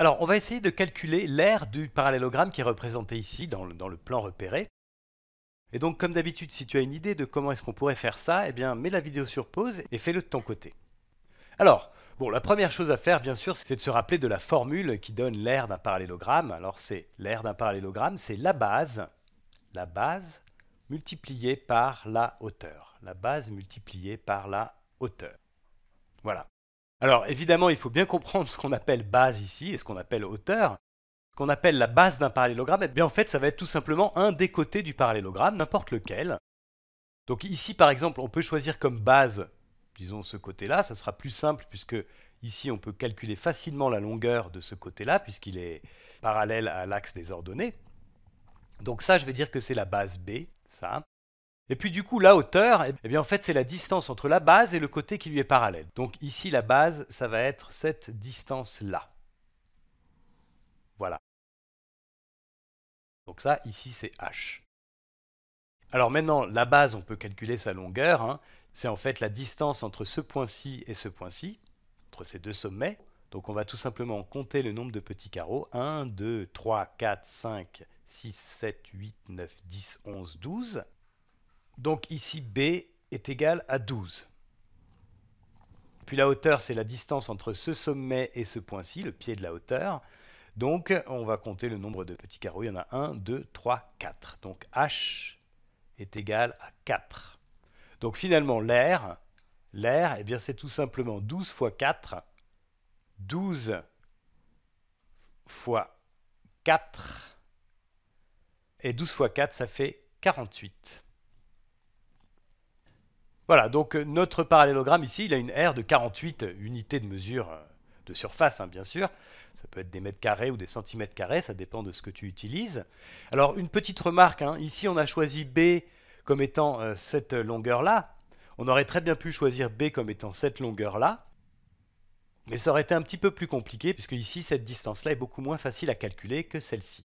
Alors, on va essayer de calculer l'aire du parallélogramme qui est représenté ici dans le, plan repéré. Et donc, comme d'habitude, si tu as une idée de comment est-ce qu'on pourrait faire ça, eh bien, mets la vidéo sur pause et fais-le de ton côté. Alors, bon, la première chose à faire, bien sûr, c'est de se rappeler de la formule qui donne l'aire d'un parallélogramme. Alors, c'est l'aire d'un parallélogramme, c'est la base, la base multipliée par la hauteur. La base multipliée par la hauteur. Voilà. Alors évidemment, il faut bien comprendre ce qu'on appelle base ici et ce qu'on appelle hauteur. Ce qu'on appelle la base d'un parallélogramme, eh bien en fait, ça va être tout simplement un des côtés du parallélogramme, n'importe lequel. Donc ici, par exemple, on peut choisir comme base, disons ce côté-là, ça sera plus simple puisque ici on peut calculer facilement la longueur de ce côté-là puisqu'il est parallèle à l'axe des ordonnées. Donc ça, je vais dire que c'est la base B, ça. Et puis du coup, la hauteur, eh, eh fait, c'est la distance entre la base et le côté qui lui est parallèle. Donc ici, la base, ça va être cette distance-là. Voilà. Donc ça, ici, c'est h. Alors maintenant, la base, on peut calculer sa longueur. Hein. C'est en fait la distance entre ce point-ci et ce point-ci, entre ces deux sommets. Donc on va tout simplement compter le nombre de petits carreaux. 1, 2, 3, 4, 5, 6, 7, 8, 9, 10, 11, 12. Donc ici, B est égal à 12. Puis la hauteur, c'est la distance entre ce sommet et ce point-ci, le pied de la hauteur. Donc on va compter le nombre de petits carreaux. Il y en a 1, 2, 3, 4. Donc H est égal à 4. Donc finalement, l'air, l'air, eh c'est tout simplement 12 fois 4. 12 fois 4. Et 12 fois 4, ça fait 48. Voilà, donc euh, notre parallélogramme ici, il a une aire de 48 euh, unités de mesure euh, de surface, hein, bien sûr. Ça peut être des mètres carrés ou des centimètres carrés, ça dépend de ce que tu utilises. Alors, une petite remarque, hein. ici on a choisi B comme étant cette longueur-là. On aurait très bien pu choisir B comme étant cette longueur-là. Mais ça aurait été un petit peu plus compliqué, puisque ici, cette distance-là est beaucoup moins facile à calculer que celle-ci.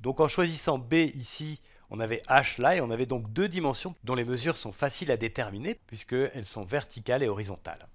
Donc en choisissant B ici on avait H là et on avait donc deux dimensions dont les mesures sont faciles à déterminer puisqu'elles sont verticales et horizontales.